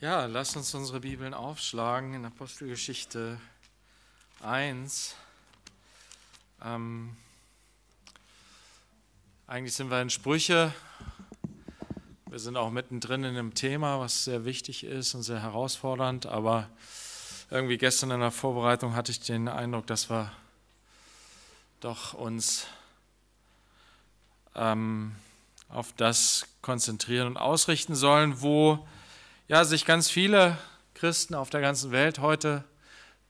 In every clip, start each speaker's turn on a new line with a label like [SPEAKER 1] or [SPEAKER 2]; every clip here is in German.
[SPEAKER 1] Ja, lasst uns unsere Bibeln aufschlagen in Apostelgeschichte 1. Ähm, eigentlich sind wir in Sprüche. Wir sind auch mittendrin in einem Thema, was sehr wichtig ist und sehr herausfordernd. Aber irgendwie gestern in der Vorbereitung hatte ich den Eindruck, dass wir doch uns ähm, auf das konzentrieren und ausrichten sollen, wo ja, sich ganz viele Christen auf der ganzen Welt heute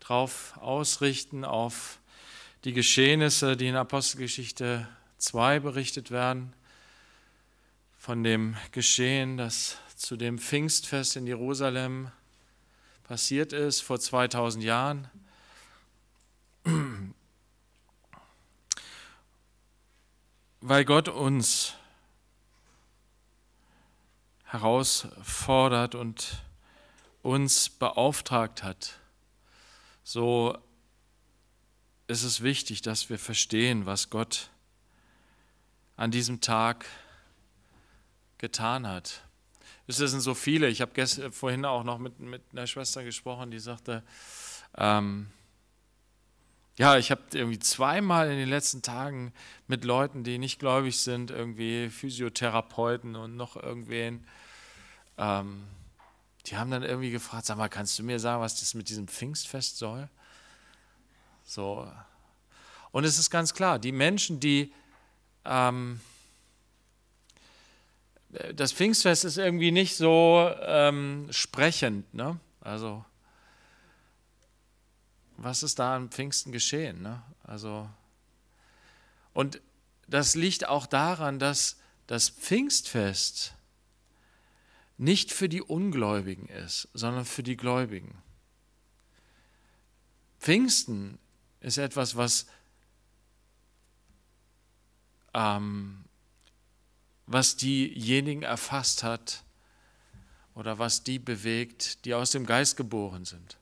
[SPEAKER 1] darauf ausrichten, auf die Geschehnisse, die in Apostelgeschichte 2 berichtet werden, von dem Geschehen, das zu dem Pfingstfest in Jerusalem passiert ist vor 2000 Jahren. Weil Gott uns herausfordert und uns beauftragt hat, so ist es wichtig, dass wir verstehen, was Gott an diesem Tag getan hat. Es sind so viele. Ich habe vorhin auch noch mit, mit einer Schwester gesprochen, die sagte, ähm, ja, ich habe irgendwie zweimal in den letzten Tagen mit Leuten, die nicht gläubig sind, irgendwie Physiotherapeuten und noch irgendwen, ähm, die haben dann irgendwie gefragt, sag mal, kannst du mir sagen, was das mit diesem Pfingstfest soll? So. Und es ist ganz klar, die Menschen, die ähm, das Pfingstfest ist irgendwie nicht so ähm, sprechend, ne? Also was ist da am Pfingsten geschehen? Ne? Also, und das liegt auch daran, dass das Pfingstfest nicht für die Ungläubigen ist, sondern für die Gläubigen. Pfingsten ist etwas, was, ähm, was diejenigen erfasst hat oder was die bewegt, die aus dem Geist geboren sind.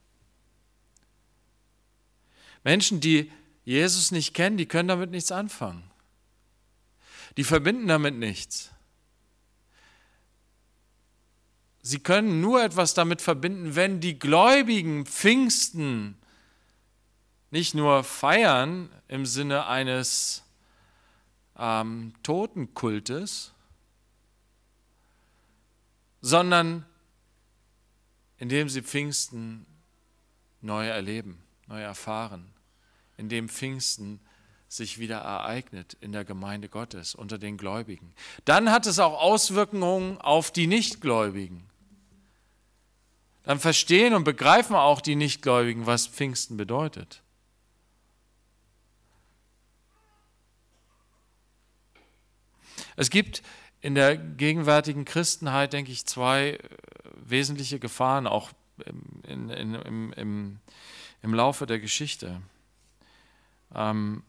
[SPEAKER 1] Menschen, die Jesus nicht kennen, die können damit nichts anfangen. Die verbinden damit nichts. Sie können nur etwas damit verbinden, wenn die Gläubigen Pfingsten nicht nur feiern im Sinne eines ähm, Totenkultes, sondern indem sie Pfingsten neu erleben, neu erfahren in dem Pfingsten sich wieder ereignet in der Gemeinde Gottes unter den Gläubigen. Dann hat es auch Auswirkungen auf die Nichtgläubigen. Dann verstehen und begreifen auch die Nichtgläubigen, was Pfingsten bedeutet. Es gibt in der gegenwärtigen Christenheit, denke ich, zwei äh, wesentliche Gefahren, auch im, in, im, im, im Laufe der Geschichte. Ähm,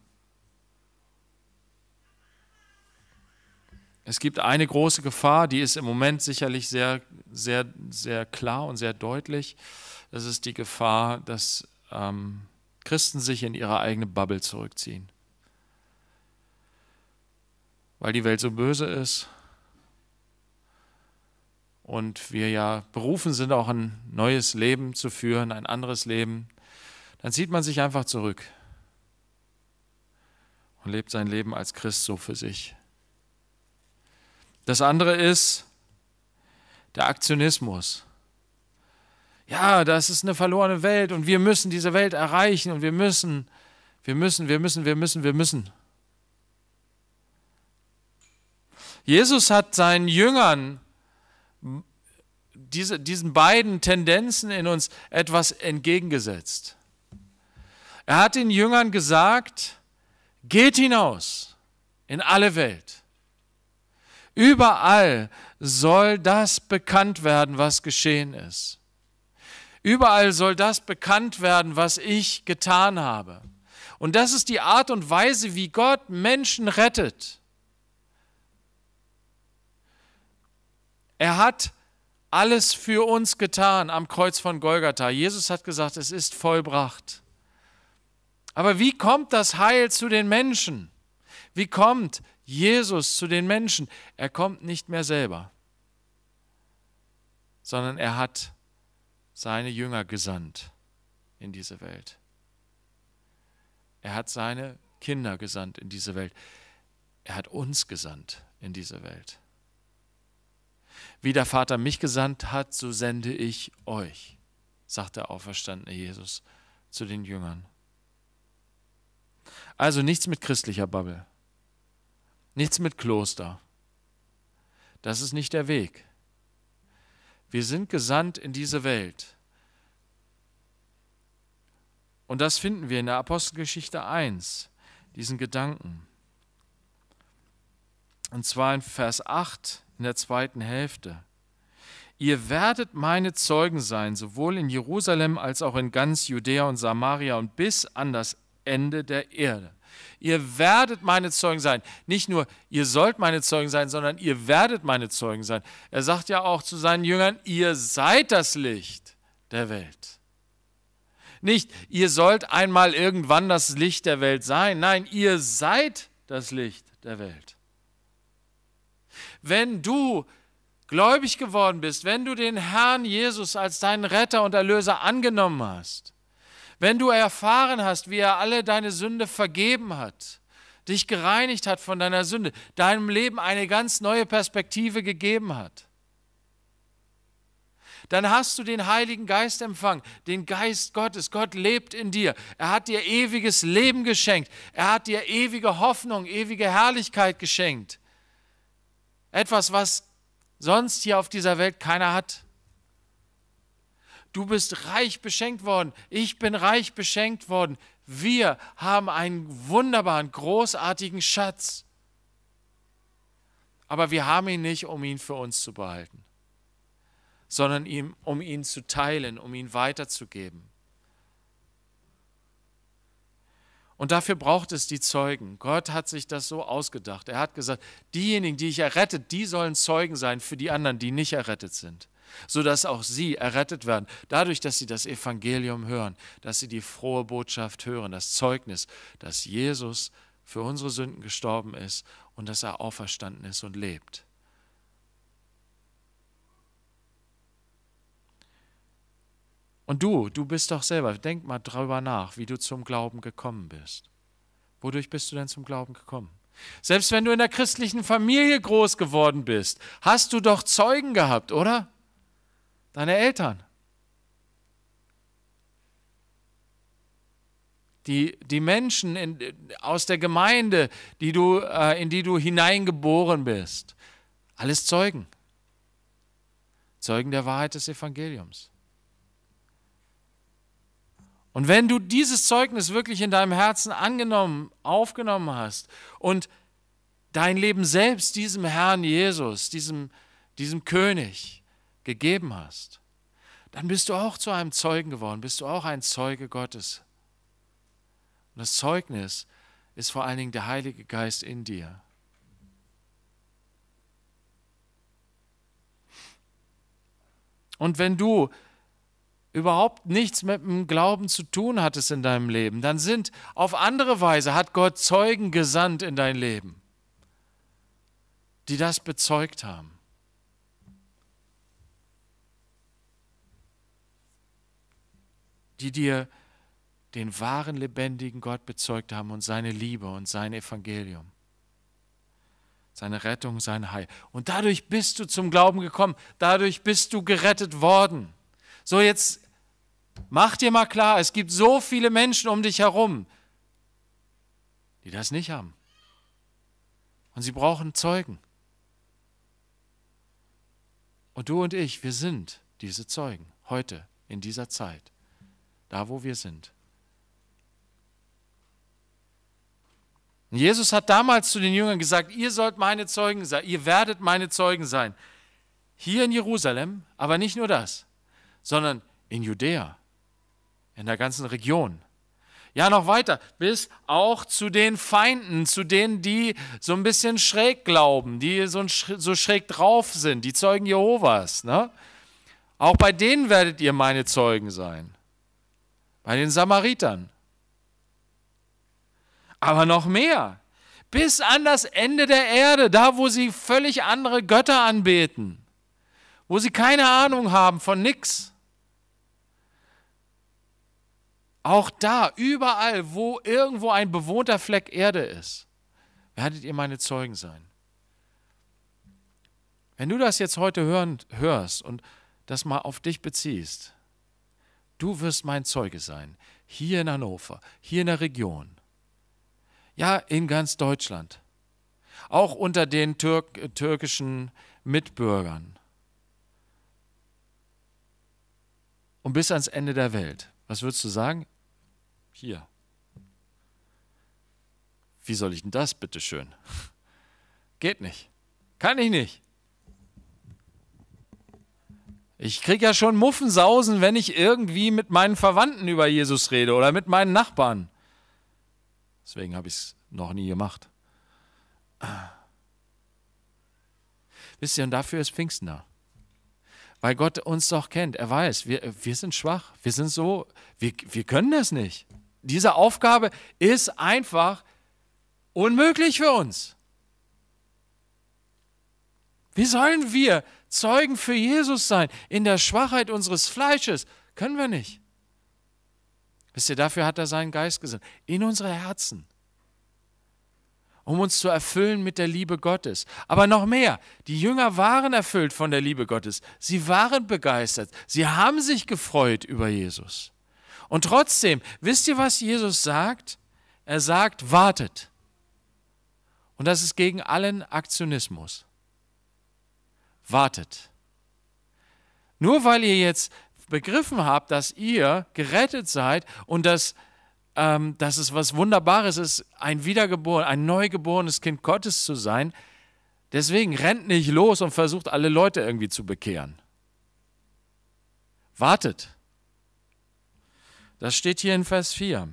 [SPEAKER 1] es gibt eine große Gefahr, die ist im Moment sicherlich sehr, sehr, sehr klar und sehr deutlich. Das ist die Gefahr, dass ähm, Christen sich in ihre eigene Bubble zurückziehen. Weil die Welt so böse ist und wir ja berufen sind, auch ein neues Leben zu führen, ein anderes Leben, dann zieht man sich einfach zurück und lebt sein Leben als Christ so für sich. Das andere ist der Aktionismus. Ja, das ist eine verlorene Welt und wir müssen diese Welt erreichen und wir müssen, wir müssen, wir müssen, wir müssen, wir müssen. Jesus hat seinen Jüngern diese, diesen beiden Tendenzen in uns etwas entgegengesetzt. Er hat den Jüngern gesagt, geht hinaus in alle Welt. Überall soll das bekannt werden, was geschehen ist. Überall soll das bekannt werden, was ich getan habe. Und das ist die Art und Weise, wie Gott Menschen rettet. Er hat alles für uns getan am Kreuz von Golgatha. Jesus hat gesagt, es ist vollbracht. Aber wie kommt das Heil zu den Menschen? Wie kommt Jesus zu den Menschen? Er kommt nicht mehr selber, sondern er hat seine Jünger gesandt in diese Welt. Er hat seine Kinder gesandt in diese Welt. Er hat uns gesandt in diese Welt. Wie der Vater mich gesandt hat, so sende ich euch, sagt der auferstandene Jesus zu den Jüngern. Also nichts mit christlicher Bubble. Nichts mit Kloster. Das ist nicht der Weg. Wir sind gesandt in diese Welt. Und das finden wir in der Apostelgeschichte 1, diesen Gedanken. Und zwar in Vers 8 in der zweiten Hälfte. Ihr werdet meine Zeugen sein, sowohl in Jerusalem als auch in ganz Judäa und Samaria und bis an das Ende der Erde. Ihr werdet meine Zeugen sein. Nicht nur, ihr sollt meine Zeugen sein, sondern ihr werdet meine Zeugen sein. Er sagt ja auch zu seinen Jüngern, ihr seid das Licht der Welt. Nicht, ihr sollt einmal irgendwann das Licht der Welt sein. Nein, ihr seid das Licht der Welt. Wenn du gläubig geworden bist, wenn du den Herrn Jesus als deinen Retter und Erlöser angenommen hast, wenn du erfahren hast, wie er alle deine Sünde vergeben hat, dich gereinigt hat von deiner Sünde, deinem Leben eine ganz neue Perspektive gegeben hat, dann hast du den Heiligen Geist empfangen, den Geist Gottes. Gott lebt in dir. Er hat dir ewiges Leben geschenkt. Er hat dir ewige Hoffnung, ewige Herrlichkeit geschenkt. Etwas, was sonst hier auf dieser Welt keiner hat. Du bist reich beschenkt worden. Ich bin reich beschenkt worden. Wir haben einen wunderbaren, großartigen Schatz. Aber wir haben ihn nicht, um ihn für uns zu behalten, sondern ihm, um ihn zu teilen, um ihn weiterzugeben. Und dafür braucht es die Zeugen. Gott hat sich das so ausgedacht. Er hat gesagt, diejenigen, die ich errettet, die sollen Zeugen sein für die anderen, die nicht errettet sind sodass auch sie errettet werden, dadurch, dass sie das Evangelium hören, dass sie die frohe Botschaft hören, das Zeugnis, dass Jesus für unsere Sünden gestorben ist und dass er auferstanden ist und lebt. Und du, du bist doch selber, denk mal drüber nach, wie du zum Glauben gekommen bist. Wodurch bist du denn zum Glauben gekommen? Selbst wenn du in der christlichen Familie groß geworden bist, hast du doch Zeugen gehabt, oder? deine Eltern, die, die Menschen in, aus der Gemeinde, die du, äh, in die du hineingeboren bist. Alles Zeugen. Zeugen der Wahrheit des Evangeliums. Und wenn du dieses Zeugnis wirklich in deinem Herzen angenommen, aufgenommen hast und dein Leben selbst diesem Herrn Jesus, diesem, diesem König, gegeben hast, dann bist du auch zu einem Zeugen geworden, bist du auch ein Zeuge Gottes. Und das Zeugnis ist vor allen Dingen der Heilige Geist in dir. Und wenn du überhaupt nichts mit dem Glauben zu tun hattest in deinem Leben, dann sind auf andere Weise hat Gott Zeugen gesandt in dein Leben, die das bezeugt haben. die dir den wahren, lebendigen Gott bezeugt haben und seine Liebe und sein Evangelium, seine Rettung, sein Heil. Und dadurch bist du zum Glauben gekommen, dadurch bist du gerettet worden. So jetzt mach dir mal klar, es gibt so viele Menschen um dich herum, die das nicht haben. Und sie brauchen Zeugen. Und du und ich, wir sind diese Zeugen heute in dieser Zeit da wo wir sind. Jesus hat damals zu den Jüngern gesagt, ihr sollt meine Zeugen sein, ihr werdet meine Zeugen sein. Hier in Jerusalem, aber nicht nur das, sondern in Judäa, in der ganzen Region. Ja, noch weiter, bis auch zu den Feinden, zu denen, die so ein bisschen schräg glauben, die so, so schräg drauf sind, die Zeugen Jehovas. Ne? Auch bei denen werdet ihr meine Zeugen sein bei den Samaritern. Aber noch mehr, bis an das Ende der Erde, da wo sie völlig andere Götter anbeten, wo sie keine Ahnung haben von nichts. Auch da, überall, wo irgendwo ein bewohnter Fleck Erde ist, werdet ihr meine Zeugen sein. Wenn du das jetzt heute hörst und das mal auf dich beziehst, Du wirst mein Zeuge sein, hier in Hannover, hier in der Region, ja, in ganz Deutschland, auch unter den Türk türkischen Mitbürgern und bis ans Ende der Welt. Was würdest du sagen? Hier. Wie soll ich denn das, bitteschön? Geht nicht. Kann ich nicht. Ich kriege ja schon Muffensausen, wenn ich irgendwie mit meinen Verwandten über Jesus rede oder mit meinen Nachbarn. Deswegen habe ich es noch nie gemacht. Wisst ihr, und dafür ist Pfingsten da. Weil Gott uns doch kennt. Er weiß, wir, wir sind schwach. Wir sind so, wir, wir können das nicht. Diese Aufgabe ist einfach unmöglich für uns. Wie sollen wir Zeugen für Jesus sein in der Schwachheit unseres Fleisches. Können wir nicht. Wisst ihr, dafür hat er seinen Geist gesandt. In unsere Herzen. Um uns zu erfüllen mit der Liebe Gottes. Aber noch mehr. Die Jünger waren erfüllt von der Liebe Gottes. Sie waren begeistert. Sie haben sich gefreut über Jesus. Und trotzdem, wisst ihr, was Jesus sagt? Er sagt, wartet. Und das ist gegen allen Aktionismus wartet. Nur weil ihr jetzt begriffen habt, dass ihr gerettet seid und dass, ähm, dass es was Wunderbares ist, ein wiedergeboren, ein neugeborenes Kind Gottes zu sein, deswegen rennt nicht los und versucht alle Leute irgendwie zu bekehren. Wartet. Das steht hier in Vers 4.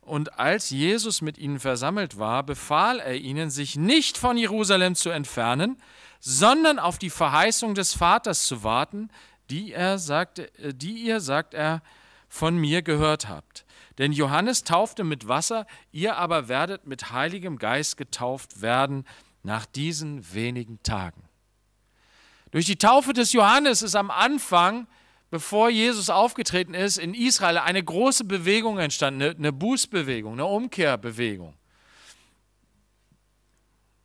[SPEAKER 1] Und als Jesus mit ihnen versammelt war, befahl er ihnen, sich nicht von Jerusalem zu entfernen, sondern auf die Verheißung des Vaters zu warten, die, er sagt, äh, die ihr, sagt er, von mir gehört habt. Denn Johannes taufte mit Wasser, ihr aber werdet mit Heiligem Geist getauft werden nach diesen wenigen Tagen. Durch die Taufe des Johannes ist am Anfang, bevor Jesus aufgetreten ist, in Israel eine große Bewegung entstanden, eine Bußbewegung, eine Umkehrbewegung.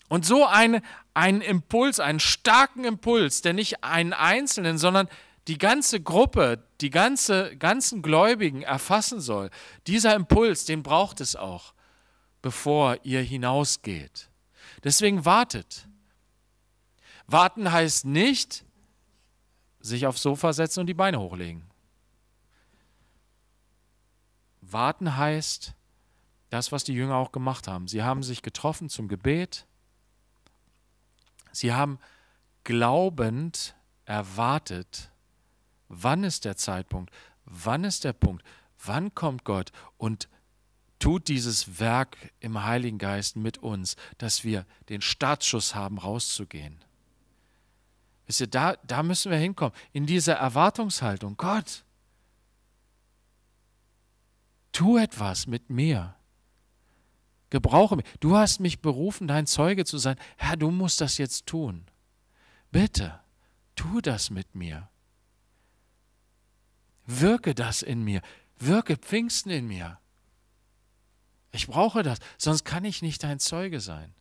[SPEAKER 1] Und so ein, einen Impuls, einen starken Impuls, der nicht einen Einzelnen, sondern die ganze Gruppe, die ganze, ganzen Gläubigen erfassen soll, dieser Impuls, den braucht es auch, bevor ihr hinausgeht. Deswegen wartet. Warten heißt nicht, sich aufs Sofa setzen und die Beine hochlegen. Warten heißt das, was die Jünger auch gemacht haben. Sie haben sich getroffen zum Gebet. Sie haben glaubend erwartet, wann ist der Zeitpunkt, wann ist der Punkt, wann kommt Gott und tut dieses Werk im Heiligen Geist mit uns, dass wir den Startschuss haben, rauszugehen. Wisst ihr, da, da müssen wir hinkommen, in dieser Erwartungshaltung. Gott, tu etwas mit mir. Gebrauche mich. Du hast mich berufen, dein Zeuge zu sein. Herr, du musst das jetzt tun. Bitte, tu das mit mir. Wirke das in mir. Wirke Pfingsten in mir. Ich brauche das, sonst kann ich nicht dein Zeuge sein.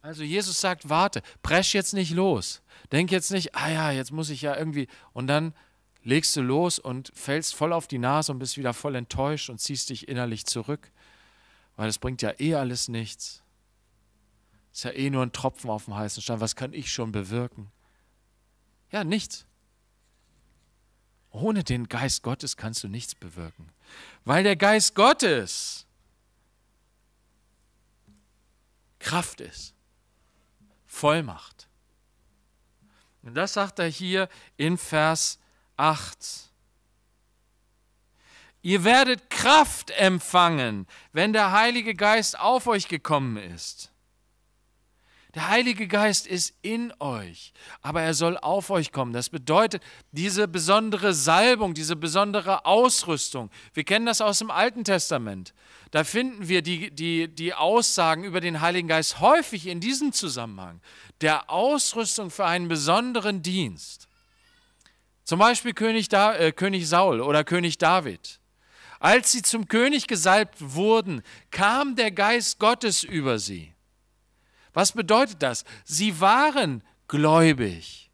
[SPEAKER 1] Also Jesus sagt, warte, presch jetzt nicht los. Denk jetzt nicht, ah ja, jetzt muss ich ja irgendwie. Und dann legst du los und fällst voll auf die Nase und bist wieder voll enttäuscht und ziehst dich innerlich zurück, weil es bringt ja eh alles nichts. Ist ja eh nur ein Tropfen auf dem heißen Stein. Was kann ich schon bewirken? Ja, nichts. Ohne den Geist Gottes kannst du nichts bewirken, weil der Geist Gottes Kraft ist, Vollmacht. Und das sagt er hier in Vers 3. 8. Ihr werdet Kraft empfangen, wenn der Heilige Geist auf euch gekommen ist. Der Heilige Geist ist in euch, aber er soll auf euch kommen. Das bedeutet diese besondere Salbung, diese besondere Ausrüstung. Wir kennen das aus dem Alten Testament. Da finden wir die, die, die Aussagen über den Heiligen Geist häufig in diesem Zusammenhang. Der Ausrüstung für einen besonderen Dienst. Zum Beispiel König, da äh, König Saul oder König David. Als sie zum König gesalbt wurden, kam der Geist Gottes über sie. Was bedeutet das? Sie waren gläubig.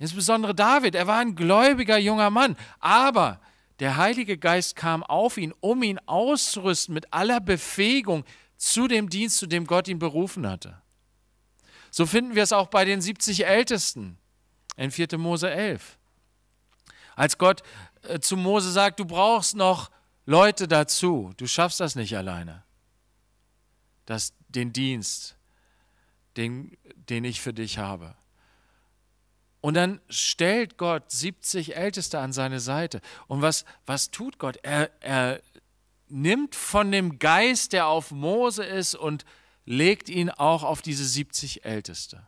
[SPEAKER 1] Insbesondere David, er war ein gläubiger junger Mann, aber der Heilige Geist kam auf ihn, um ihn auszurüsten mit aller Befähigung zu dem Dienst, zu dem Gott ihn berufen hatte. So finden wir es auch bei den 70 Ältesten in 4. Mose 11. Als Gott äh, zu Mose sagt, du brauchst noch Leute dazu, du schaffst das nicht alleine. Das, den Dienst, den, den ich für dich habe. Und dann stellt Gott 70 Älteste an seine Seite. Und was, was tut Gott? Er, er nimmt von dem Geist, der auf Mose ist, und legt ihn auch auf diese 70 Älteste.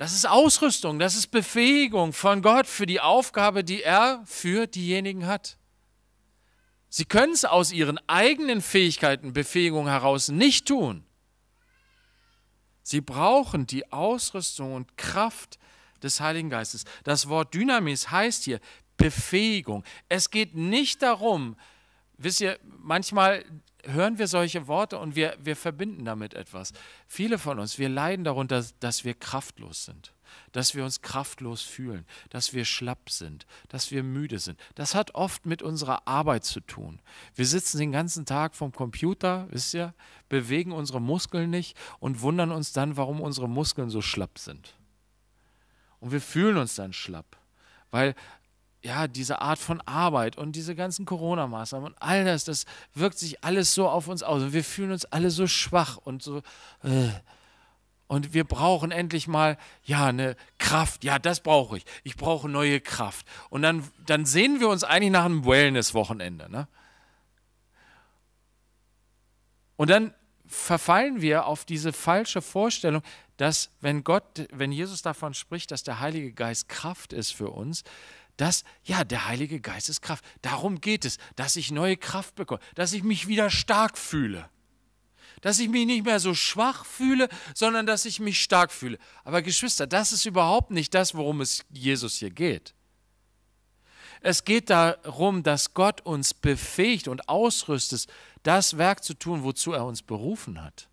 [SPEAKER 1] Das ist Ausrüstung, das ist Befähigung von Gott für die Aufgabe, die er für diejenigen hat. Sie können es aus ihren eigenen Fähigkeiten, Befähigung heraus nicht tun. Sie brauchen die Ausrüstung und Kraft des Heiligen Geistes. Das Wort Dynamis heißt hier Befähigung. Es geht nicht darum, wisst ihr, manchmal hören wir solche Worte und wir, wir verbinden damit etwas. Viele von uns, wir leiden darunter, dass, wir kraftlos sind, dass wir uns kraftlos fühlen, dass wir schlapp sind, dass wir müde sind. Das hat oft mit unserer Arbeit zu tun. Wir sitzen den ganzen Tag vom Computer, wisst ihr, bewegen unsere Muskeln nicht und wundern uns dann, warum unsere Muskeln so schlapp sind. Und wir fühlen uns dann schlapp, weil ja, diese Art von Arbeit und diese ganzen Corona-Maßnahmen und all das, das wirkt sich alles so auf uns aus. Und wir fühlen uns alle so schwach und so. Äh. Und wir brauchen endlich mal, ja, eine Kraft. Ja, das brauche ich. Ich brauche neue Kraft. Und dann, dann sehen wir uns eigentlich nach einem Wellness-Wochenende. Ne? Und dann verfallen wir auf diese falsche Vorstellung, dass wenn Gott, wenn Jesus davon spricht, dass der Heilige Geist Kraft ist für uns, dass, ja, der Heilige Geist ist Kraft. Darum geht es, dass ich neue Kraft bekomme, dass ich mich wieder stark fühle. Dass ich mich nicht mehr so schwach fühle, sondern dass ich mich stark fühle. Aber Geschwister, das ist überhaupt nicht das, worum es Jesus hier geht. Es geht darum, dass Gott uns befähigt und ausrüstet, das Werk zu tun, wozu er uns berufen hat.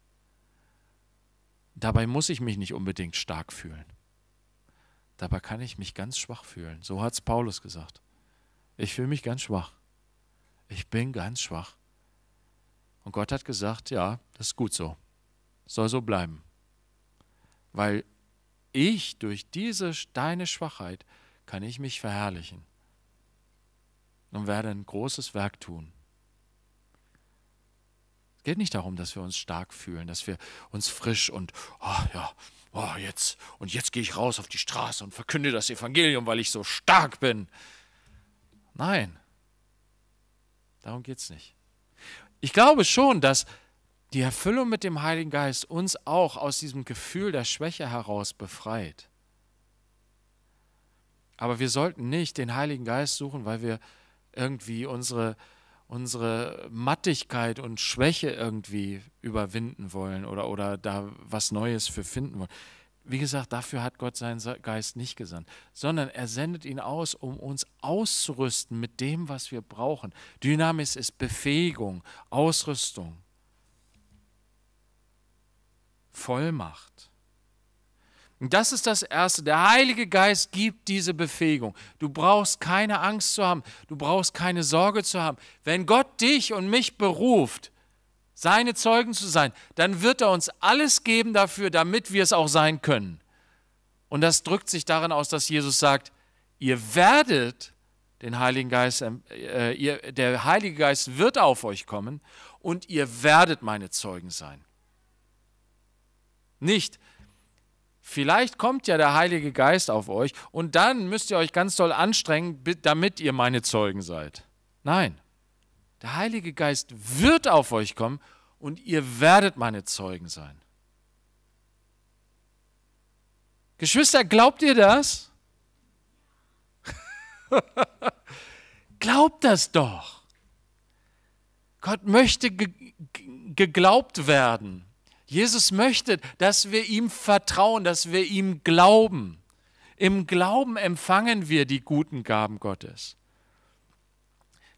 [SPEAKER 1] Dabei muss ich mich nicht unbedingt stark fühlen. Dabei kann ich mich ganz schwach fühlen. So hat es Paulus gesagt. Ich fühle mich ganz schwach. Ich bin ganz schwach. Und Gott hat gesagt, ja, das ist gut so. Soll so bleiben. Weil ich durch diese deine Schwachheit kann ich mich verherrlichen und werde ein großes Werk tun geht nicht darum, dass wir uns stark fühlen, dass wir uns frisch und, oh ja, oh jetzt, und jetzt gehe ich raus auf die Straße und verkünde das Evangelium, weil ich so stark bin. Nein, darum geht es nicht. Ich glaube schon, dass die Erfüllung mit dem Heiligen Geist uns auch aus diesem Gefühl der Schwäche heraus befreit. Aber wir sollten nicht den Heiligen Geist suchen, weil wir irgendwie unsere unsere Mattigkeit und Schwäche irgendwie überwinden wollen oder, oder da was Neues für finden wollen. Wie gesagt, dafür hat Gott seinen Geist nicht gesandt, sondern er sendet ihn aus, um uns auszurüsten mit dem, was wir brauchen. Dynamis ist Befähigung, Ausrüstung, Vollmacht. Und das ist das Erste. Der Heilige Geist gibt diese Befähigung. Du brauchst keine Angst zu haben. Du brauchst keine Sorge zu haben. Wenn Gott dich und mich beruft, seine Zeugen zu sein, dann wird er uns alles geben dafür, damit wir es auch sein können. Und das drückt sich darin aus, dass Jesus sagt, ihr werdet den Heiligen Geist, ähm, äh, ihr, der Heilige Geist wird auf euch kommen und ihr werdet meine Zeugen sein. Nicht, Vielleicht kommt ja der Heilige Geist auf euch und dann müsst ihr euch ganz doll anstrengen, damit ihr meine Zeugen seid. Nein, der Heilige Geist wird auf euch kommen und ihr werdet meine Zeugen sein. Geschwister, glaubt ihr das? glaubt das doch. Gott möchte ge geglaubt werden. Jesus möchte, dass wir ihm vertrauen, dass wir ihm glauben. Im Glauben empfangen wir die guten Gaben Gottes.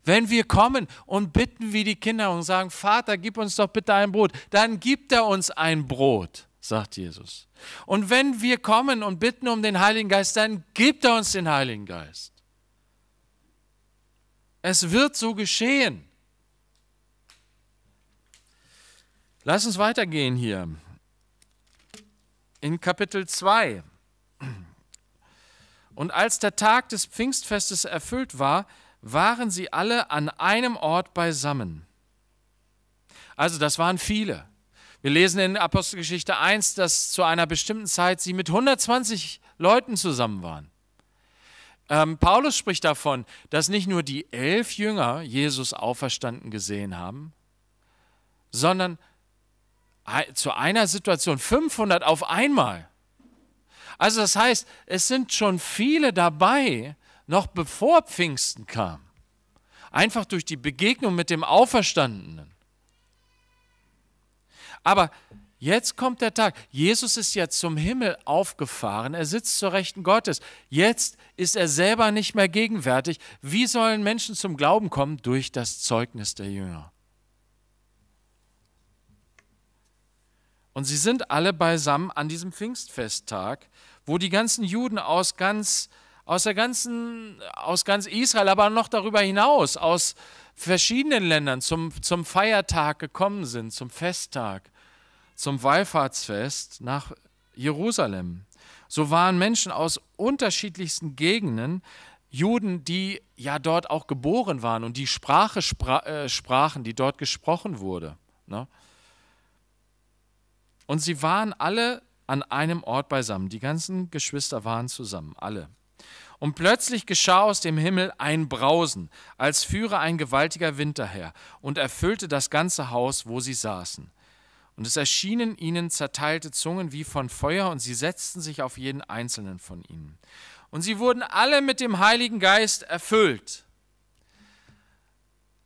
[SPEAKER 1] Wenn wir kommen und bitten wie die Kinder und sagen, Vater, gib uns doch bitte ein Brot, dann gibt er uns ein Brot, sagt Jesus. Und wenn wir kommen und bitten um den Heiligen Geist, dann gibt er uns den Heiligen Geist. Es wird so geschehen. Lass uns weitergehen hier. In Kapitel 2. Und als der Tag des Pfingstfestes erfüllt war, waren sie alle an einem Ort beisammen. Also das waren viele. Wir lesen in Apostelgeschichte 1, dass zu einer bestimmten Zeit sie mit 120 Leuten zusammen waren. Ähm, Paulus spricht davon, dass nicht nur die elf Jünger Jesus auferstanden gesehen haben, sondern zu einer Situation 500 auf einmal. Also das heißt, es sind schon viele dabei, noch bevor Pfingsten kam. Einfach durch die Begegnung mit dem Auferstandenen. Aber jetzt kommt der Tag. Jesus ist ja zum Himmel aufgefahren. Er sitzt zur Rechten Gottes. Jetzt ist er selber nicht mehr gegenwärtig. Wie sollen Menschen zum Glauben kommen? Durch das Zeugnis der Jünger. Und sie sind alle beisammen an diesem Pfingstfesttag, wo die ganzen Juden aus ganz, aus der ganzen, aus ganz Israel, aber noch darüber hinaus, aus verschiedenen Ländern zum, zum Feiertag gekommen sind, zum Festtag, zum Wallfahrtsfest nach Jerusalem. So waren Menschen aus unterschiedlichsten Gegenden, Juden, die ja dort auch geboren waren und die Sprache spra äh, sprachen, die dort gesprochen wurde. Ne? Und sie waren alle an einem Ort beisammen. Die ganzen Geschwister waren zusammen, alle. Und plötzlich geschah aus dem Himmel ein Brausen, als führe ein gewaltiger Wind daher und erfüllte das ganze Haus, wo sie saßen. Und es erschienen ihnen zerteilte Zungen wie von Feuer, und sie setzten sich auf jeden einzelnen von ihnen. Und sie wurden alle mit dem Heiligen Geist erfüllt.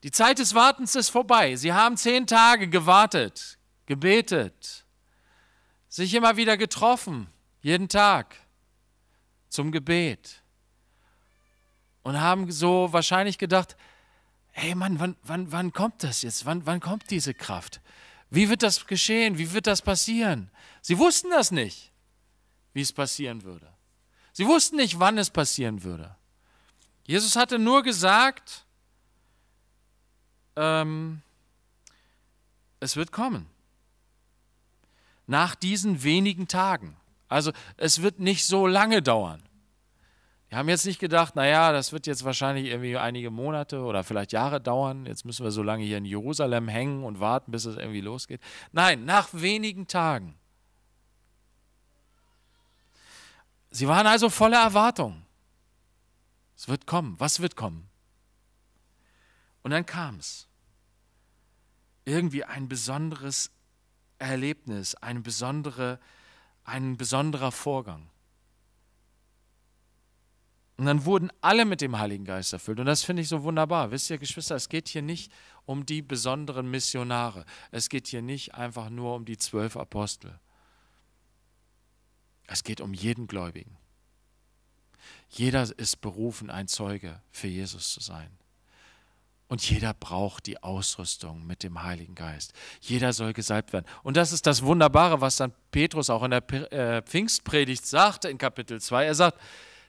[SPEAKER 1] Die Zeit des Wartens ist vorbei. Sie haben zehn Tage gewartet, gebetet, sich immer wieder getroffen, jeden Tag zum Gebet und haben so wahrscheinlich gedacht, hey Mann, wann, wann, wann kommt das jetzt? Wann, wann kommt diese Kraft? Wie wird das geschehen? Wie wird das passieren? Sie wussten das nicht, wie es passieren würde. Sie wussten nicht, wann es passieren würde. Jesus hatte nur gesagt, ähm, es wird kommen nach diesen wenigen Tagen. Also es wird nicht so lange dauern. Die haben jetzt nicht gedacht, naja, das wird jetzt wahrscheinlich irgendwie einige Monate oder vielleicht Jahre dauern. Jetzt müssen wir so lange hier in Jerusalem hängen und warten, bis es irgendwie losgeht. Nein, nach wenigen Tagen. Sie waren also voller Erwartung. Es wird kommen. Was wird kommen? Und dann kam es. Irgendwie ein besonderes Erlebnis, eine besondere, ein besonderer Vorgang. Und dann wurden alle mit dem Heiligen Geist erfüllt. Und das finde ich so wunderbar. Wisst ihr, Geschwister, es geht hier nicht um die besonderen Missionare. Es geht hier nicht einfach nur um die zwölf Apostel. Es geht um jeden Gläubigen. Jeder ist berufen, ein Zeuge für Jesus zu sein. Und jeder braucht die Ausrüstung mit dem Heiligen Geist. Jeder soll gesalbt werden. Und das ist das Wunderbare, was dann Petrus auch in der äh, Pfingstpredigt sagte in Kapitel 2. Er sagt,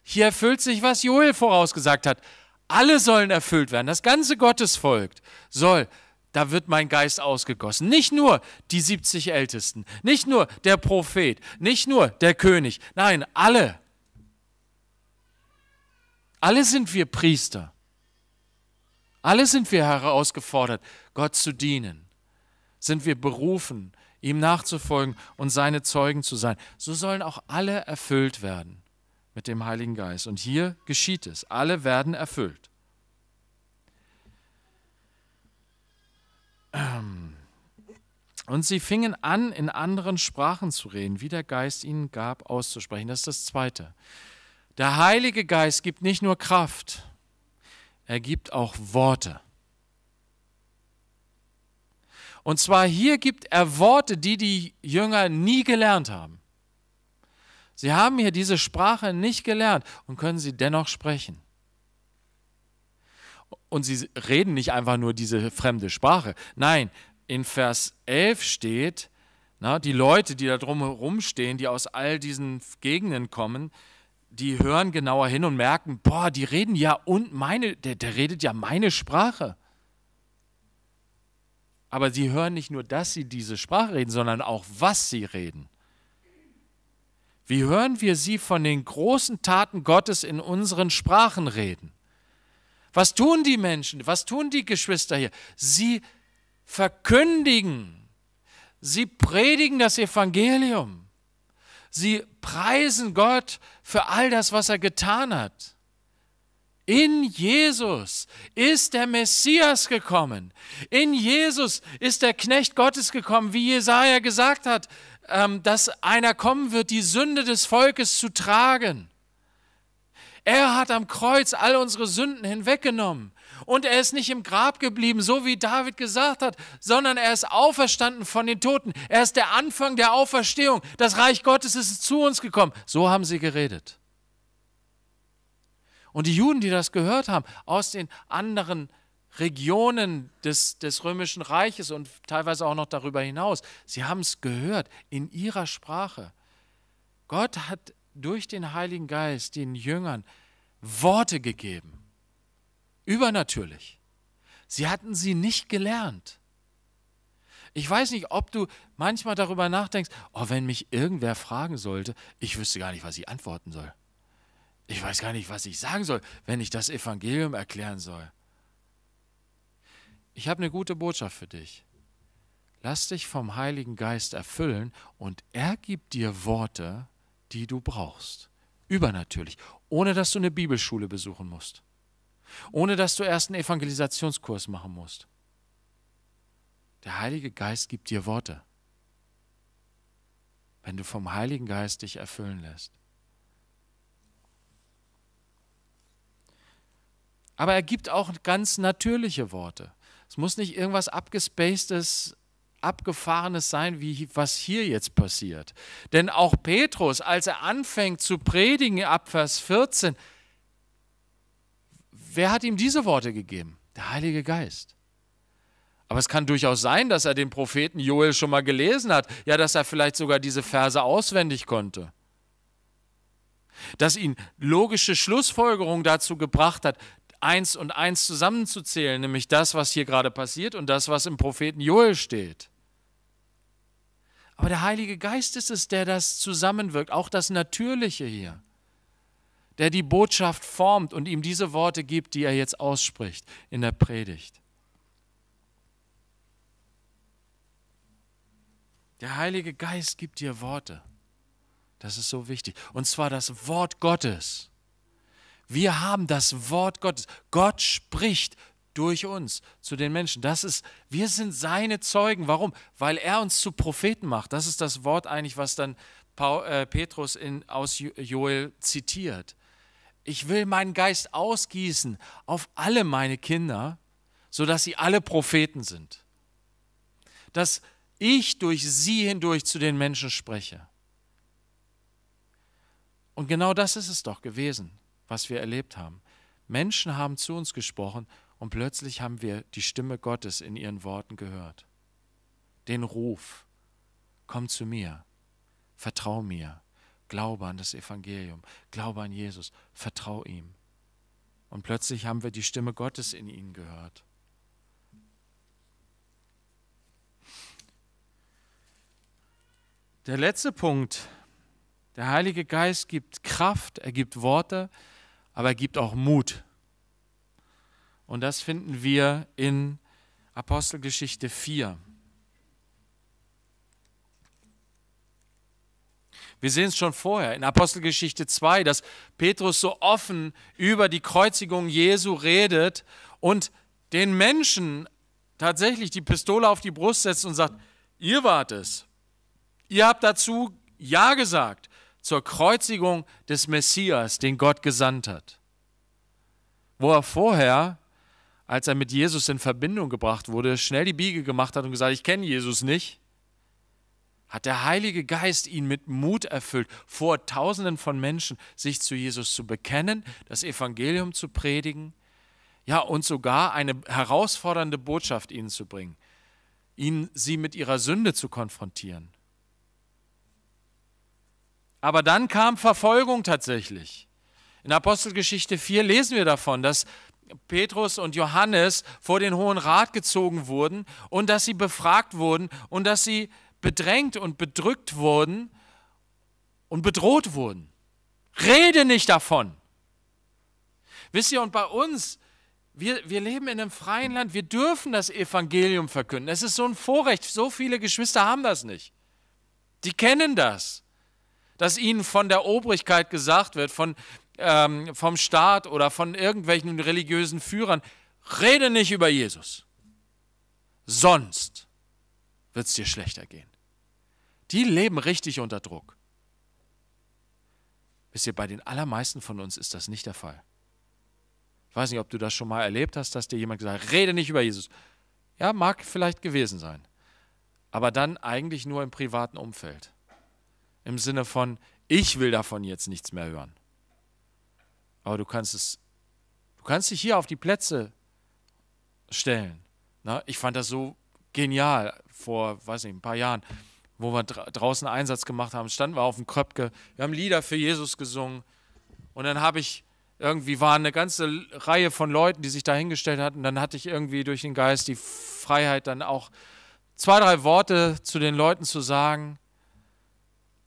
[SPEAKER 1] hier erfüllt sich, was Joel vorausgesagt hat. Alle sollen erfüllt werden. Das ganze Gottesvolk soll. Da wird mein Geist ausgegossen. Nicht nur die 70 Ältesten, nicht nur der Prophet, nicht nur der König. Nein, alle. Alle sind wir Priester. Alle sind wir herausgefordert, Gott zu dienen. Sind wir berufen, ihm nachzufolgen und seine Zeugen zu sein. So sollen auch alle erfüllt werden mit dem Heiligen Geist. Und hier geschieht es. Alle werden erfüllt. Und sie fingen an, in anderen Sprachen zu reden, wie der Geist ihnen gab, auszusprechen. Das ist das Zweite. Der Heilige Geist gibt nicht nur Kraft, er gibt auch Worte. Und zwar hier gibt er Worte, die die Jünger nie gelernt haben. Sie haben hier diese Sprache nicht gelernt und können sie dennoch sprechen. Und sie reden nicht einfach nur diese fremde Sprache. Nein, in Vers 11 steht, na, die Leute, die da drumherum stehen, die aus all diesen Gegenden kommen, die hören genauer hin und merken, boah, die reden ja und meine, der, der redet ja meine Sprache. Aber sie hören nicht nur, dass sie diese Sprache reden, sondern auch, was sie reden. Wie hören wir sie von den großen Taten Gottes in unseren Sprachen reden? Was tun die Menschen? Was tun die Geschwister hier? Sie verkündigen. Sie predigen das Evangelium. Sie preisen Gott für all das, was er getan hat. In Jesus ist der Messias gekommen. In Jesus ist der Knecht Gottes gekommen, wie Jesaja gesagt hat, ähm, dass einer kommen wird, die Sünde des Volkes zu tragen. Er hat am Kreuz all unsere Sünden hinweggenommen. Und er ist nicht im Grab geblieben, so wie David gesagt hat, sondern er ist auferstanden von den Toten. Er ist der Anfang der Auferstehung. Das Reich Gottes ist zu uns gekommen. So haben sie geredet. Und die Juden, die das gehört haben, aus den anderen Regionen des, des Römischen Reiches und teilweise auch noch darüber hinaus, sie haben es gehört in ihrer Sprache. Gott hat durch den Heiligen Geist den Jüngern Worte gegeben Übernatürlich. Sie hatten sie nicht gelernt. Ich weiß nicht, ob du manchmal darüber nachdenkst, oh, wenn mich irgendwer fragen sollte, ich wüsste gar nicht, was ich antworten soll. Ich weiß gar nicht, was ich sagen soll, wenn ich das Evangelium erklären soll. Ich habe eine gute Botschaft für dich. Lass dich vom Heiligen Geist erfüllen und er gibt dir Worte, die du brauchst. Übernatürlich, ohne dass du eine Bibelschule besuchen musst ohne dass du erst einen Evangelisationskurs machen musst. Der Heilige Geist gibt dir Worte, wenn du vom Heiligen Geist dich erfüllen lässt. Aber er gibt auch ganz natürliche Worte. Es muss nicht irgendwas abgespacedes, abgefahrenes sein, wie was hier jetzt passiert. Denn auch Petrus, als er anfängt zu predigen ab Vers 14, Wer hat ihm diese Worte gegeben? Der Heilige Geist. Aber es kann durchaus sein, dass er den Propheten Joel schon mal gelesen hat, ja, dass er vielleicht sogar diese Verse auswendig konnte. Dass ihn logische Schlussfolgerungen dazu gebracht hat, eins und eins zusammenzuzählen, nämlich das, was hier gerade passiert und das, was im Propheten Joel steht. Aber der Heilige Geist ist es, der das zusammenwirkt, auch das Natürliche hier der die Botschaft formt und ihm diese Worte gibt, die er jetzt ausspricht in der Predigt. Der Heilige Geist gibt dir Worte. Das ist so wichtig. Und zwar das Wort Gottes. Wir haben das Wort Gottes. Gott spricht durch uns zu den Menschen. Das ist, wir sind seine Zeugen. Warum? Weil er uns zu Propheten macht. Das ist das Wort eigentlich, was dann Paul, äh, Petrus in, aus Joel zitiert. Ich will meinen Geist ausgießen auf alle meine Kinder, sodass sie alle Propheten sind. Dass ich durch sie hindurch zu den Menschen spreche. Und genau das ist es doch gewesen, was wir erlebt haben. Menschen haben zu uns gesprochen und plötzlich haben wir die Stimme Gottes in ihren Worten gehört. Den Ruf, komm zu mir, vertrau mir, Glaube an das Evangelium, Glaube an Jesus, vertraue ihm. Und plötzlich haben wir die Stimme Gottes in ihnen gehört. Der letzte Punkt. Der Heilige Geist gibt Kraft, er gibt Worte, aber er gibt auch Mut. Und das finden wir in Apostelgeschichte 4. Wir sehen es schon vorher in Apostelgeschichte 2, dass Petrus so offen über die Kreuzigung Jesu redet und den Menschen tatsächlich die Pistole auf die Brust setzt und sagt, ihr wart es. Ihr habt dazu Ja gesagt zur Kreuzigung des Messias, den Gott gesandt hat. Wo er vorher, als er mit Jesus in Verbindung gebracht wurde, schnell die Biege gemacht hat und gesagt, ich kenne Jesus nicht hat der Heilige Geist ihn mit Mut erfüllt, vor Tausenden von Menschen sich zu Jesus zu bekennen, das Evangelium zu predigen, ja, und sogar eine herausfordernde Botschaft ihnen zu bringen, ihnen sie mit ihrer Sünde zu konfrontieren. Aber dann kam Verfolgung tatsächlich. In Apostelgeschichte 4 lesen wir davon, dass Petrus und Johannes vor den Hohen Rat gezogen wurden und dass sie befragt wurden und dass sie bedrängt und bedrückt wurden und bedroht wurden. Rede nicht davon. Wisst ihr, und bei uns, wir, wir leben in einem freien Land, wir dürfen das Evangelium verkünden. Es ist so ein Vorrecht, so viele Geschwister haben das nicht. Die kennen das, dass ihnen von der Obrigkeit gesagt wird, von, ähm, vom Staat oder von irgendwelchen religiösen Führern, rede nicht über Jesus, sonst wird es dir schlechter gehen. Die leben richtig unter Druck. Wisst ihr, bei den allermeisten von uns ist das nicht der Fall. Ich weiß nicht, ob du das schon mal erlebt hast, dass dir jemand gesagt hat, rede nicht über Jesus. Ja, mag vielleicht gewesen sein. Aber dann eigentlich nur im privaten Umfeld. Im Sinne von, ich will davon jetzt nichts mehr hören. Aber du kannst es, du kannst dich hier auf die Plätze stellen. Na, ich fand das so genial vor, weiß nicht, ein paar Jahren wo wir draußen Einsatz gemacht haben, standen wir auf dem Kröpke, wir haben Lieder für Jesus gesungen und dann habe ich irgendwie waren eine ganze Reihe von Leuten, die sich da hingestellt hatten, dann hatte ich irgendwie durch den Geist die Freiheit dann auch zwei, drei Worte zu den Leuten zu sagen.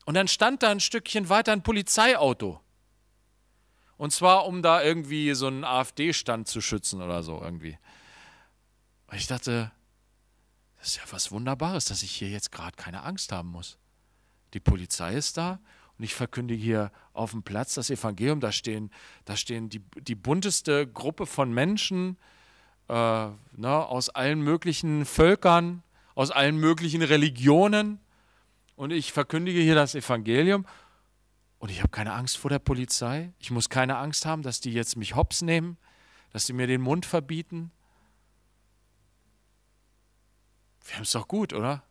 [SPEAKER 1] Und dann stand da ein Stückchen weiter ein Polizeiauto. Und zwar, um da irgendwie so einen AfD-Stand zu schützen oder so irgendwie. Und ich dachte, das ist ja was Wunderbares, dass ich hier jetzt gerade keine Angst haben muss. Die Polizei ist da und ich verkündige hier auf dem Platz das Evangelium. Da stehen, da stehen die, die bunteste Gruppe von Menschen äh, ne, aus allen möglichen Völkern, aus allen möglichen Religionen. Und ich verkündige hier das Evangelium und ich habe keine Angst vor der Polizei. Ich muss keine Angst haben, dass die jetzt mich hops nehmen, dass sie mir den Mund verbieten, Wir haben es doch gut, oder?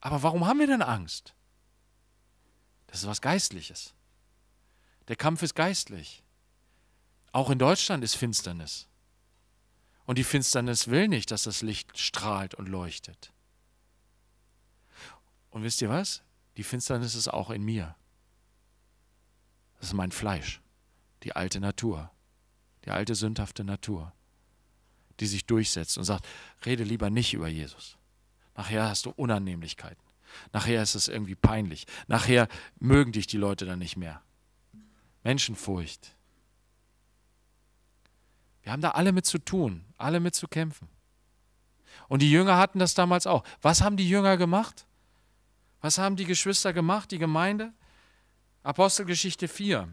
[SPEAKER 1] Aber warum haben wir denn Angst? Das ist was Geistliches. Der Kampf ist geistlich. Auch in Deutschland ist Finsternis. Und die Finsternis will nicht, dass das Licht strahlt und leuchtet. Und wisst ihr was? Die Finsternis ist auch in mir. Das ist mein Fleisch, die alte Natur, die alte sündhafte Natur die sich durchsetzt und sagt, rede lieber nicht über Jesus. Nachher hast du Unannehmlichkeiten. Nachher ist es irgendwie peinlich. Nachher mögen dich die Leute dann nicht mehr. Menschenfurcht. Wir haben da alle mit zu tun, alle mit zu kämpfen. Und die Jünger hatten das damals auch. Was haben die Jünger gemacht? Was haben die Geschwister gemacht, die Gemeinde? Apostelgeschichte 4.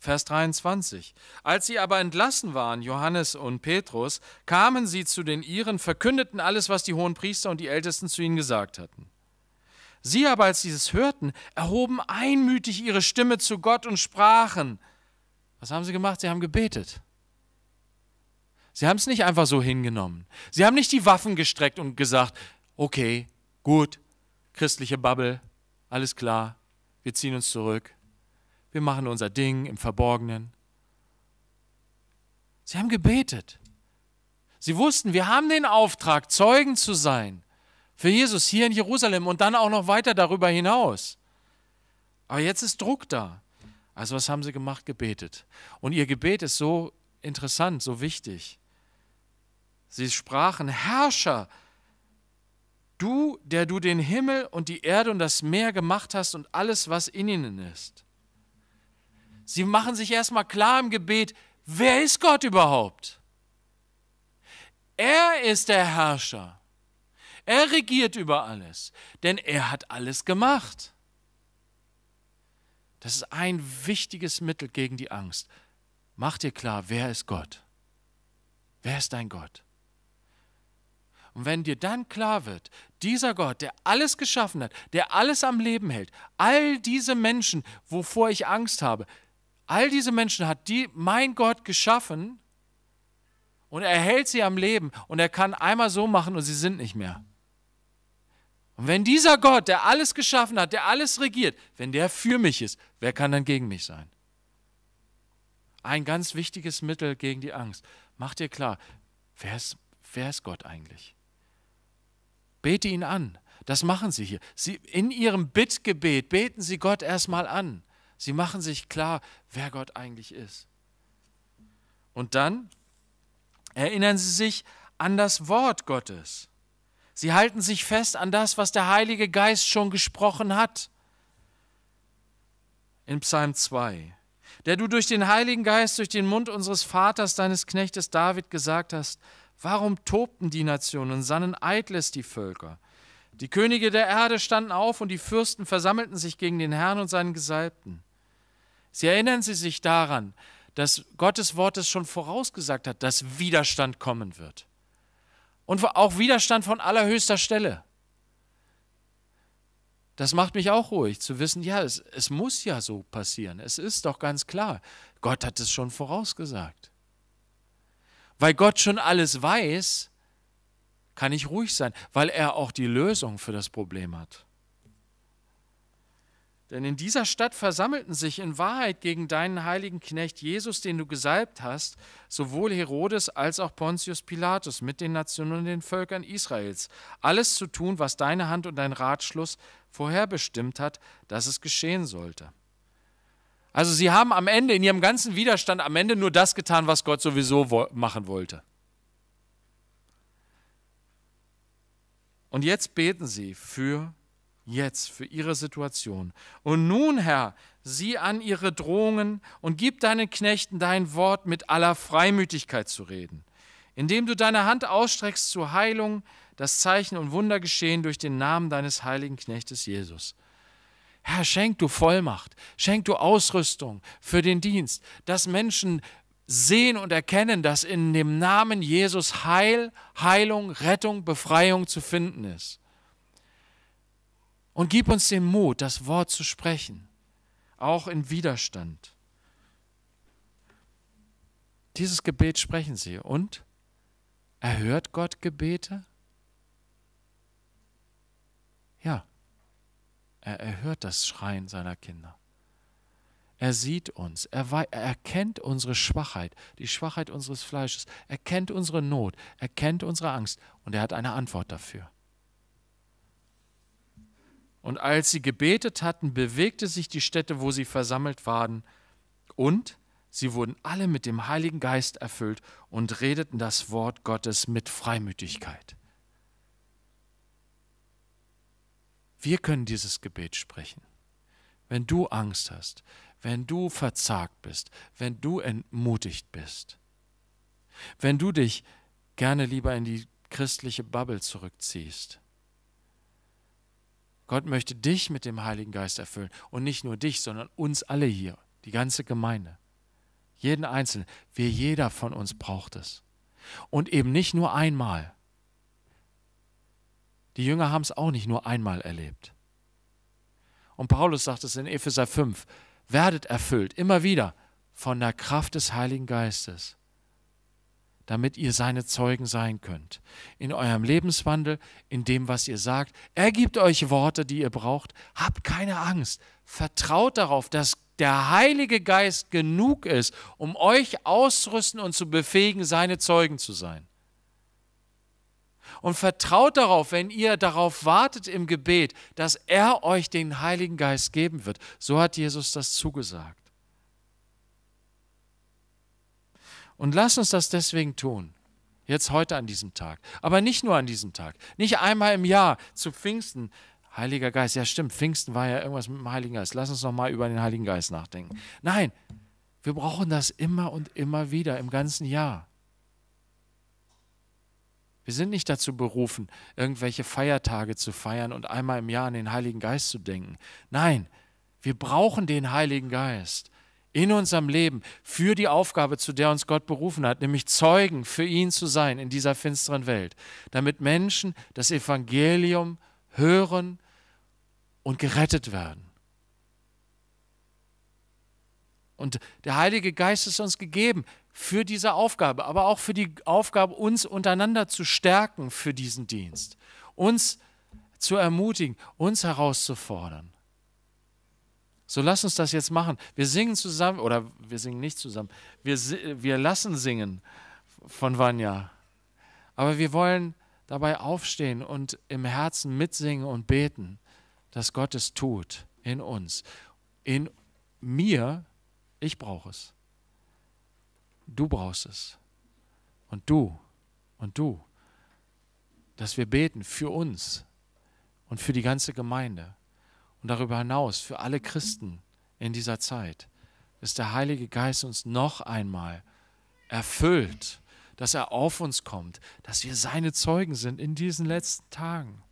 [SPEAKER 1] Vers 23. Als sie aber entlassen waren, Johannes und Petrus, kamen sie zu den ihren, verkündeten alles, was die hohen Priester und die Ältesten zu ihnen gesagt hatten. Sie aber, als sie es hörten, erhoben einmütig ihre Stimme zu Gott und sprachen. Was haben sie gemacht? Sie haben gebetet. Sie haben es nicht einfach so hingenommen. Sie haben nicht die Waffen gestreckt und gesagt, okay, gut, christliche Bubble, alles klar, wir ziehen uns zurück wir machen unser Ding im Verborgenen. Sie haben gebetet. Sie wussten, wir haben den Auftrag, Zeugen zu sein für Jesus hier in Jerusalem und dann auch noch weiter darüber hinaus. Aber jetzt ist Druck da. Also was haben sie gemacht? Gebetet. Und ihr Gebet ist so interessant, so wichtig. Sie sprachen, Herrscher, du, der du den Himmel und die Erde und das Meer gemacht hast und alles, was in ihnen ist. Sie machen sich erstmal klar im Gebet, wer ist Gott überhaupt? Er ist der Herrscher. Er regiert über alles, denn er hat alles gemacht. Das ist ein wichtiges Mittel gegen die Angst. Mach dir klar, wer ist Gott? Wer ist dein Gott? Und wenn dir dann klar wird, dieser Gott, der alles geschaffen hat, der alles am Leben hält, all diese Menschen, wovor ich Angst habe, All diese Menschen hat die mein Gott geschaffen und er hält sie am Leben und er kann einmal so machen und sie sind nicht mehr. Und wenn dieser Gott, der alles geschaffen hat, der alles regiert, wenn der für mich ist, wer kann dann gegen mich sein? Ein ganz wichtiges Mittel gegen die Angst. Mach dir klar, wer ist, wer ist Gott eigentlich? Bete ihn an. Das machen sie hier. Sie, in ihrem Bittgebet beten sie Gott erstmal an. Sie machen sich klar, wer Gott eigentlich ist. Und dann erinnern sie sich an das Wort Gottes. Sie halten sich fest an das, was der Heilige Geist schon gesprochen hat. In Psalm 2, der du durch den Heiligen Geist, durch den Mund unseres Vaters, deines Knechtes David gesagt hast, warum tobten die Nationen und sannen eitles die Völker? Die Könige der Erde standen auf und die Fürsten versammelten sich gegen den Herrn und seinen Gesalbten. Sie erinnern Sie sich daran, dass Gottes Wort es schon vorausgesagt hat, dass Widerstand kommen wird. Und auch Widerstand von allerhöchster Stelle. Das macht mich auch ruhig, zu wissen, ja, es, es muss ja so passieren. Es ist doch ganz klar. Gott hat es schon vorausgesagt. Weil Gott schon alles weiß, kann ich ruhig sein, weil er auch die Lösung für das Problem hat. Denn in dieser Stadt versammelten sich in Wahrheit gegen deinen heiligen Knecht Jesus, den du gesalbt hast, sowohl Herodes als auch Pontius Pilatus mit den Nationen und den Völkern Israels, alles zu tun, was deine Hand und dein Ratschluss vorherbestimmt hat, dass es geschehen sollte. Also sie haben am Ende, in ihrem ganzen Widerstand, am Ende nur das getan, was Gott sowieso machen wollte. Und jetzt beten sie für jetzt für ihre Situation. Und nun, Herr, sieh an ihre Drohungen und gib deinen Knechten dein Wort mit aller Freimütigkeit zu reden, indem du deine Hand ausstreckst zur Heilung, das Zeichen und Wunder geschehen durch den Namen deines heiligen Knechtes Jesus. Herr, schenk du Vollmacht, schenk du Ausrüstung für den Dienst, dass Menschen sehen und erkennen, dass in dem Namen Jesus Heil, Heilung, Rettung, Befreiung zu finden ist. Und gib uns den Mut, das Wort zu sprechen, auch in Widerstand. Dieses Gebet sprechen sie. Und erhört Gott Gebete? Ja, er erhört das Schreien seiner Kinder. Er sieht uns, er, erkennt unsere Schwachheit, die Schwachheit unseres Fleisches, er kennt unsere Not, er kennt unsere Angst und er hat eine Antwort dafür. Und als sie gebetet hatten, bewegte sich die Stätte, wo sie versammelt waren, und sie wurden alle mit dem Heiligen Geist erfüllt und redeten das Wort Gottes mit Freimütigkeit. Wir können dieses Gebet sprechen. Wenn du Angst hast, wenn du verzagt bist, wenn du entmutigt bist, wenn du dich gerne lieber in die christliche Bubble zurückziehst, Gott möchte dich mit dem Heiligen Geist erfüllen. Und nicht nur dich, sondern uns alle hier, die ganze Gemeinde. Jeden Einzelnen. Wir jeder von uns braucht es. Und eben nicht nur einmal. Die Jünger haben es auch nicht nur einmal erlebt. Und Paulus sagt es in Epheser 5, werdet erfüllt, immer wieder, von der Kraft des Heiligen Geistes damit ihr seine Zeugen sein könnt. In eurem Lebenswandel, in dem, was ihr sagt. Er gibt euch Worte, die ihr braucht. Habt keine Angst. Vertraut darauf, dass der Heilige Geist genug ist, um euch auszurüsten und zu befähigen, seine Zeugen zu sein. Und vertraut darauf, wenn ihr darauf wartet im Gebet, dass er euch den Heiligen Geist geben wird. So hat Jesus das zugesagt. Und lass uns das deswegen tun. Jetzt heute an diesem Tag. Aber nicht nur an diesem Tag. Nicht einmal im Jahr zu Pfingsten. Heiliger Geist, ja stimmt, Pfingsten war ja irgendwas mit dem Heiligen Geist. Lass uns nochmal über den Heiligen Geist nachdenken. Nein, wir brauchen das immer und immer wieder im ganzen Jahr. Wir sind nicht dazu berufen, irgendwelche Feiertage zu feiern und einmal im Jahr an den Heiligen Geist zu denken. Nein, wir brauchen den Heiligen Geist in unserem Leben für die Aufgabe, zu der uns Gott berufen hat, nämlich Zeugen für ihn zu sein in dieser finsteren Welt, damit Menschen das Evangelium hören und gerettet werden. Und der Heilige Geist ist uns gegeben für diese Aufgabe, aber auch für die Aufgabe, uns untereinander zu stärken für diesen Dienst, uns zu ermutigen, uns herauszufordern. So lass uns das jetzt machen. Wir singen zusammen, oder wir singen nicht zusammen. Wir, wir lassen singen von Vanya. Aber wir wollen dabei aufstehen und im Herzen mitsingen und beten, dass Gott es tut in uns. In mir, ich brauche es. Du brauchst es. Und du und du. Dass wir beten für uns und für die ganze Gemeinde. Und darüber hinaus, für alle Christen in dieser Zeit, dass der Heilige Geist uns noch einmal erfüllt, dass er auf uns kommt, dass wir seine Zeugen sind in diesen letzten Tagen.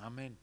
[SPEAKER 1] Amen.